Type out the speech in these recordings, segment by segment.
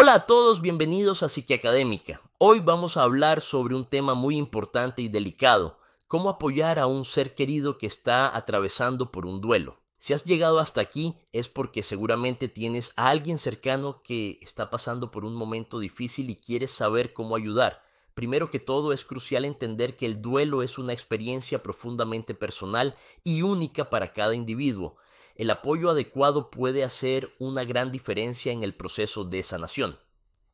Hola a todos, bienvenidos a Académica. Hoy vamos a hablar sobre un tema muy importante y delicado, cómo apoyar a un ser querido que está atravesando por un duelo. Si has llegado hasta aquí es porque seguramente tienes a alguien cercano que está pasando por un momento difícil y quieres saber cómo ayudar. Primero que todo es crucial entender que el duelo es una experiencia profundamente personal y única para cada individuo el apoyo adecuado puede hacer una gran diferencia en el proceso de sanación.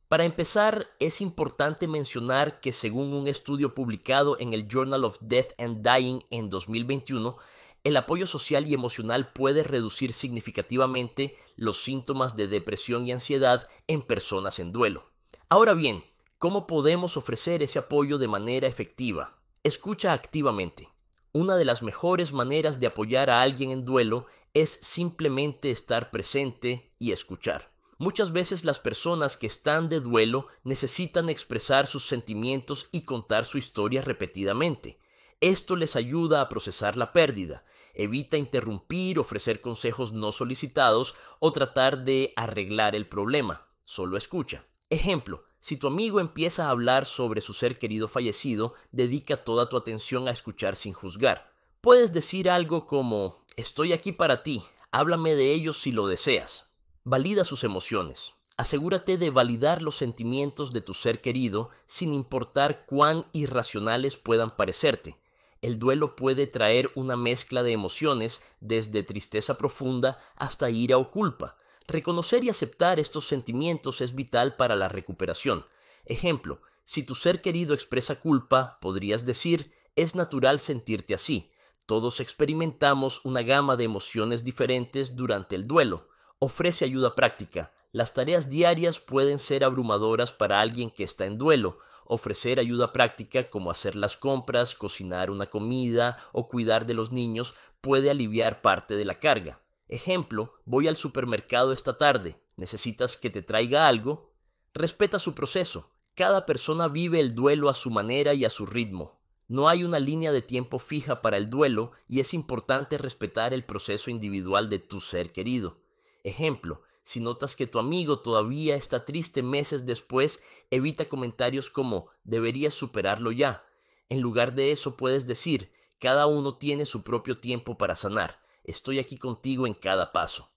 Para empezar, es importante mencionar que según un estudio publicado en el Journal of Death and Dying en 2021, el apoyo social y emocional puede reducir significativamente los síntomas de depresión y ansiedad en personas en duelo. Ahora bien, ¿cómo podemos ofrecer ese apoyo de manera efectiva? Escucha activamente. Una de las mejores maneras de apoyar a alguien en duelo es simplemente estar presente y escuchar. Muchas veces las personas que están de duelo necesitan expresar sus sentimientos y contar su historia repetidamente. Esto les ayuda a procesar la pérdida, evita interrumpir, ofrecer consejos no solicitados o tratar de arreglar el problema. Solo escucha. Ejemplo, si tu amigo empieza a hablar sobre su ser querido fallecido, dedica toda tu atención a escuchar sin juzgar. Puedes decir algo como Estoy aquí para ti, háblame de ellos si lo deseas. Valida sus emociones. Asegúrate de validar los sentimientos de tu ser querido sin importar cuán irracionales puedan parecerte. El duelo puede traer una mezcla de emociones desde tristeza profunda hasta ira o culpa. Reconocer y aceptar estos sentimientos es vital para la recuperación. Ejemplo, si tu ser querido expresa culpa, podrías decir, es natural sentirte así. Todos experimentamos una gama de emociones diferentes durante el duelo. Ofrece ayuda práctica. Las tareas diarias pueden ser abrumadoras para alguien que está en duelo. Ofrecer ayuda práctica como hacer las compras, cocinar una comida o cuidar de los niños puede aliviar parte de la carga. Ejemplo, voy al supermercado esta tarde. ¿Necesitas que te traiga algo? Respeta su proceso. Cada persona vive el duelo a su manera y a su ritmo. No hay una línea de tiempo fija para el duelo y es importante respetar el proceso individual de tu ser querido. Ejemplo, si notas que tu amigo todavía está triste meses después, evita comentarios como deberías superarlo ya. En lugar de eso puedes decir, cada uno tiene su propio tiempo para sanar. Estoy aquí contigo en cada paso.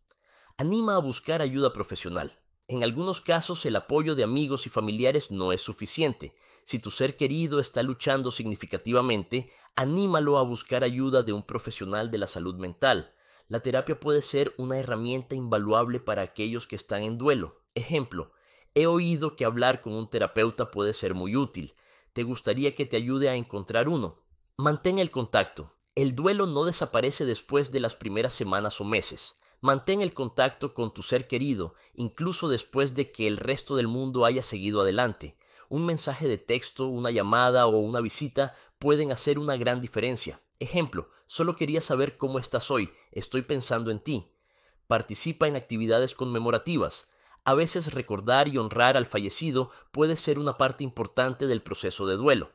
Anima a buscar ayuda profesional. En algunos casos el apoyo de amigos y familiares no es suficiente. Si tu ser querido está luchando significativamente, anímalo a buscar ayuda de un profesional de la salud mental. La terapia puede ser una herramienta invaluable para aquellos que están en duelo. Ejemplo, he oído que hablar con un terapeuta puede ser muy útil. ¿Te gustaría que te ayude a encontrar uno? Mantén el contacto. El duelo no desaparece después de las primeras semanas o meses. Mantén el contacto con tu ser querido, incluso después de que el resto del mundo haya seguido adelante. Un mensaje de texto, una llamada o una visita pueden hacer una gran diferencia. Ejemplo, solo quería saber cómo estás hoy, estoy pensando en ti. Participa en actividades conmemorativas. A veces recordar y honrar al fallecido puede ser una parte importante del proceso de duelo.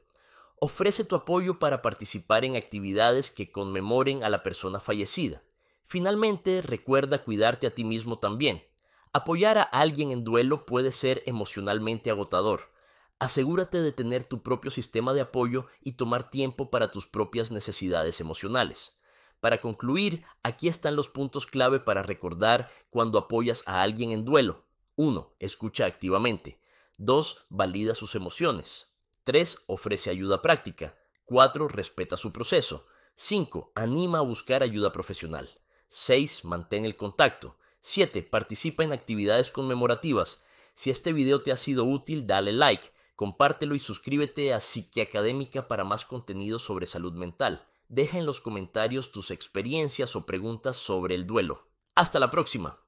Ofrece tu apoyo para participar en actividades que conmemoren a la persona fallecida. Finalmente, recuerda cuidarte a ti mismo también. Apoyar a alguien en duelo puede ser emocionalmente agotador. Asegúrate de tener tu propio sistema de apoyo y tomar tiempo para tus propias necesidades emocionales. Para concluir, aquí están los puntos clave para recordar cuando apoyas a alguien en duelo. 1. Escucha activamente. 2. Valida sus emociones. 3. Ofrece ayuda práctica. 4. Respeta su proceso. 5. Anima a buscar ayuda profesional. 6. Mantén el contacto. 7. Participa en actividades conmemorativas. Si este video te ha sido útil, dale like, compártelo y suscríbete a Psique Académica para más contenido sobre salud mental. Deja en los comentarios tus experiencias o preguntas sobre el duelo. Hasta la próxima.